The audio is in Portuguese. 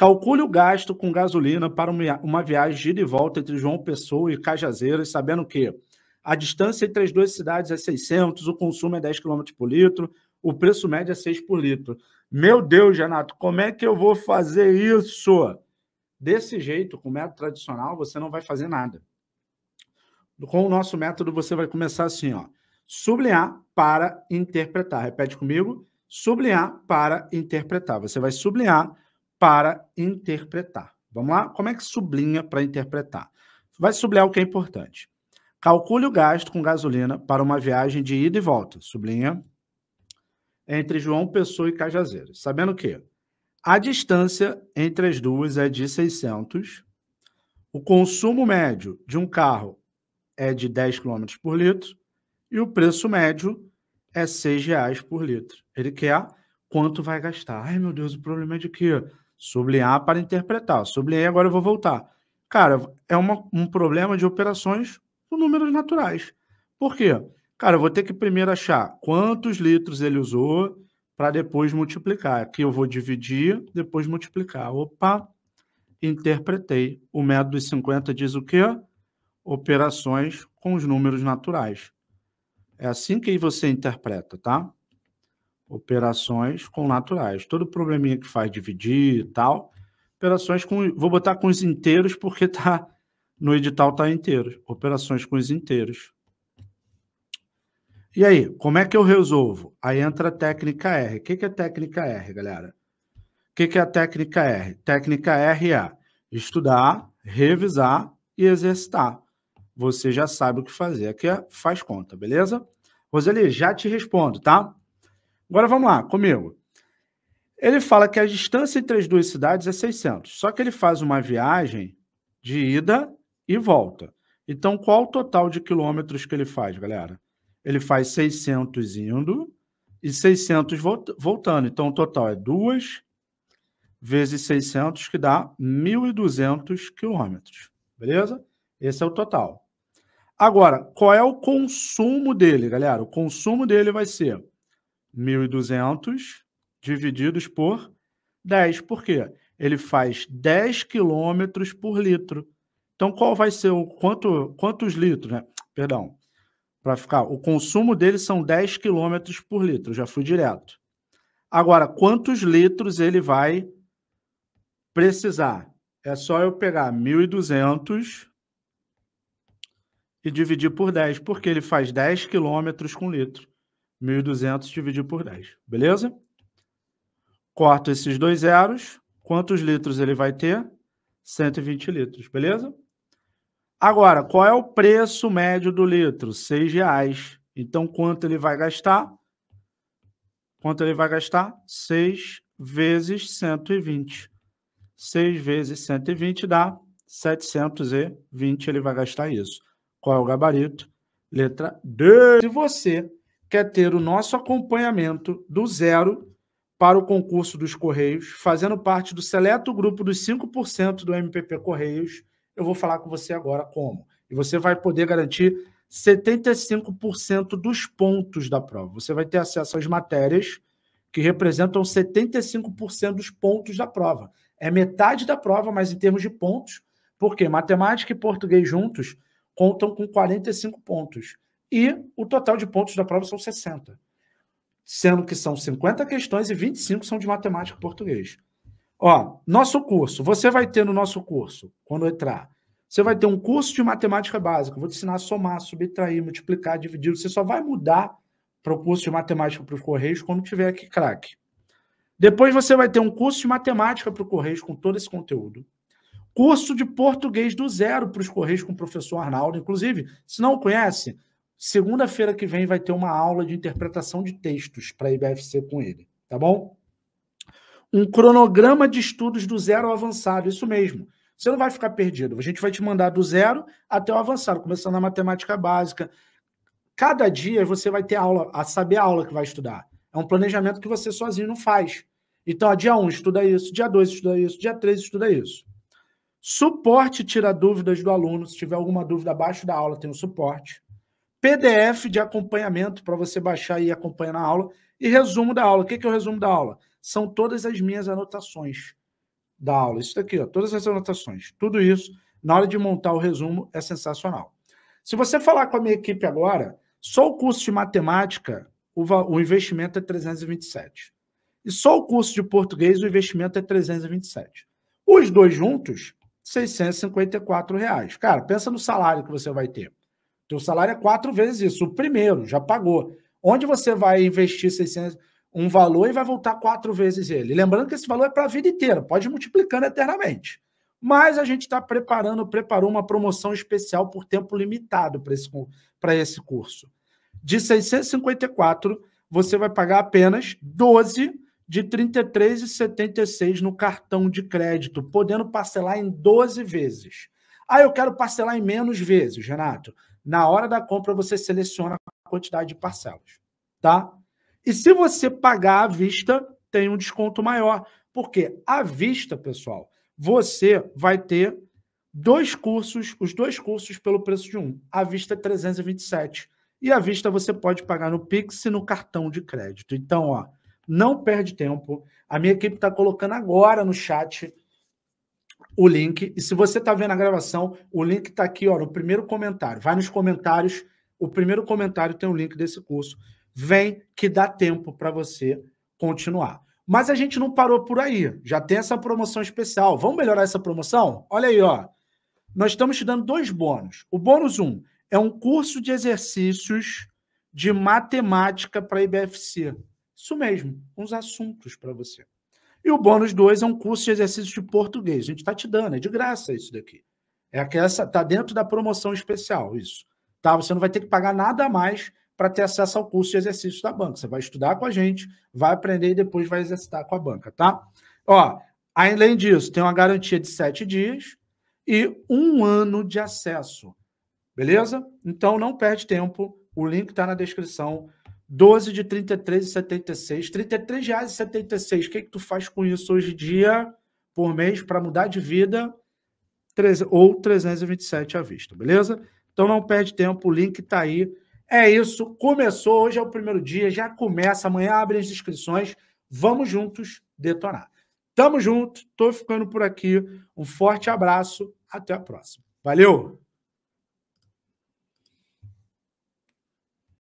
Calcule o gasto com gasolina para uma viagem de ida e volta entre João Pessoa e Cajazeiras, sabendo que a distância entre as duas cidades é 600, o consumo é 10 km por litro, o preço médio é 6 por litro. Meu Deus, Renato, como é que eu vou fazer isso? Desse jeito, com o método tradicional, você não vai fazer nada. Com o nosso método, você vai começar assim, ó. Sublinhar para interpretar. Repete comigo. Sublinhar para interpretar. Você vai sublinhar para interpretar. Vamos lá? Como é que sublinha para interpretar? Vai sublinhar o que é importante. Calcule o gasto com gasolina para uma viagem de ida e volta. Sublinha. Entre João Pessoa e Cajazeiras. Sabendo que a distância entre as duas é de 600. O consumo médio de um carro é de 10 km por litro. E o preço médio é R$ reais por litro. Ele quer quanto vai gastar. Ai, meu Deus, o problema é de que Sublinhar para interpretar. Sublinhei, agora eu vou voltar. Cara, é uma, um problema de operações com números naturais. Por quê? Cara, eu vou ter que primeiro achar quantos litros ele usou para depois multiplicar. Aqui eu vou dividir, depois multiplicar. Opa, interpretei. O método dos 50 diz o quê? Operações com os números naturais. É assim que você interpreta, tá? operações com naturais. Todo probleminha que faz dividir e tal, operações com. Vou botar com os inteiros porque tá no edital tá inteiro. Operações com os inteiros. E aí, como é que eu resolvo? Aí entra a técnica R. O que, que é técnica R, galera? O que, que é a técnica R? Técnica R é estudar, revisar e exercitar. Você já sabe o que fazer. Aqui é faz conta, beleza? Roseli, já te respondo, tá? Agora vamos lá, comigo. Ele fala que a distância entre as duas cidades é 600, só que ele faz uma viagem de ida e volta. Então, qual o total de quilômetros que ele faz, galera? Ele faz 600 indo e 600 voltando. Então, o total é 2 vezes 600, que dá 1.200 quilômetros. Beleza? Esse é o total. Agora, qual é o consumo dele, galera? O consumo dele vai ser 1.200 divididos por 10. Por quê? Ele faz 10 quilômetros por litro. Então, qual vai ser o quanto, quantos litros, né? Perdão. Para ficar, o consumo dele são 10 quilômetros por litro. Já fui direto. Agora, quantos litros ele vai precisar? É só eu pegar 1.200 e dividir por 10, porque ele faz 10 quilômetros com litro. 1.200 dividido por 10, beleza? Corto esses dois zeros, quantos litros ele vai ter? 120 litros, beleza? Agora, qual é o preço médio do litro? R$ reais. Então, quanto ele vai gastar? Quanto ele vai gastar? 6 vezes 120. 6 vezes 120 dá 720, ele vai gastar isso. Qual é o gabarito? Letra D. Se você quer ter o nosso acompanhamento do zero para o concurso dos Correios, fazendo parte do seleto grupo dos 5% do MPP Correios. Eu vou falar com você agora como. E você vai poder garantir 75% dos pontos da prova. Você vai ter acesso às matérias que representam 75% dos pontos da prova. É metade da prova, mas em termos de pontos, porque matemática e português juntos contam com 45 pontos e o total de pontos da prova são 60. Sendo que são 50 questões e 25 são de matemática e português. Ó, nosso curso, você vai ter no nosso curso, quando entrar, você vai ter um curso de matemática básica. vou te ensinar a somar, subtrair, multiplicar, dividir. Você só vai mudar para o curso de matemática para os Correios quando tiver aqui craque. Depois você vai ter um curso de matemática para o Correios com todo esse conteúdo. Curso de português do zero para os Correios com o professor Arnaldo. Inclusive, se não conhece, Segunda-feira que vem vai ter uma aula de interpretação de textos para a IBFC com ele, tá bom? Um cronograma de estudos do zero ao avançado, isso mesmo. Você não vai ficar perdido. A gente vai te mandar do zero até o avançado, começando na matemática básica. Cada dia você vai ter aula, a saber a aula que vai estudar. É um planejamento que você sozinho não faz. Então, dia 1 um, estuda isso, dia 2 estuda isso, dia 3 estuda isso. Suporte tira dúvidas do aluno. Se tiver alguma dúvida abaixo da aula, tem um suporte. PDF de acompanhamento para você baixar e acompanhar na aula. E resumo da aula. O que é, o resumo da aula? São todas as minhas anotações da aula. Isso daqui, ó, todas as anotações. Tudo isso, na hora de montar o resumo, é sensacional. Se você falar com a minha equipe agora, só o curso de matemática, o, o investimento é 327. E só o curso de português, o investimento é 327. Os dois juntos, 654 reais. Cara, pensa no salário que você vai ter. Teu salário é quatro vezes isso. O primeiro, já pagou. Onde você vai investir 600, um valor e vai voltar quatro vezes ele? Lembrando que esse valor é para a vida inteira, pode ir multiplicando eternamente. Mas a gente está preparando, preparou uma promoção especial por tempo limitado para esse, esse curso. De 654, você vai pagar apenas 12 de 33,76 no cartão de crédito, podendo parcelar em 12 vezes. Ah, eu quero parcelar em menos vezes, Renato. Na hora da compra, você seleciona a quantidade de parcelas, tá? E se você pagar à vista, tem um desconto maior. Porque à vista, pessoal, você vai ter dois cursos, os dois cursos pelo preço de um. À vista, 327. E à vista você pode pagar no Pix e no cartão de crédito. Então, ó, não perde tempo. A minha equipe está colocando agora no chat o link. E se você está vendo a gravação, o link está aqui ó, no primeiro comentário. Vai nos comentários. O primeiro comentário tem o um link desse curso. Vem que dá tempo para você continuar. Mas a gente não parou por aí. Já tem essa promoção especial. Vamos melhorar essa promoção? Olha aí, ó. Nós estamos te dando dois bônus. O bônus um é um curso de exercícios de matemática para IBFC. Isso mesmo, uns assuntos para você. E o bônus 2 é um curso de exercícios de português. A gente está te dando, é de graça isso daqui. É que essa está dentro da promoção especial, isso. Tá? Você não vai ter que pagar nada a mais para ter acesso ao curso de exercícios da banca. Você vai estudar com a gente, vai aprender e depois vai exercitar com a banca, tá? Ó, além disso, tem uma garantia de sete dias e um ano de acesso. Beleza? Então não perde tempo. O link está na descrição 12 de 33,76. R$ 33,76. O que, é que tu faz com isso hoje em dia, por mês, para mudar de vida? 3, ou 327 à vista, beleza? Então não perde tempo, o link está aí. É isso, começou, hoje é o primeiro dia, já começa, amanhã abre as inscrições. Vamos juntos detonar. Tamo junto, tô ficando por aqui. Um forte abraço, até a próxima. Valeu!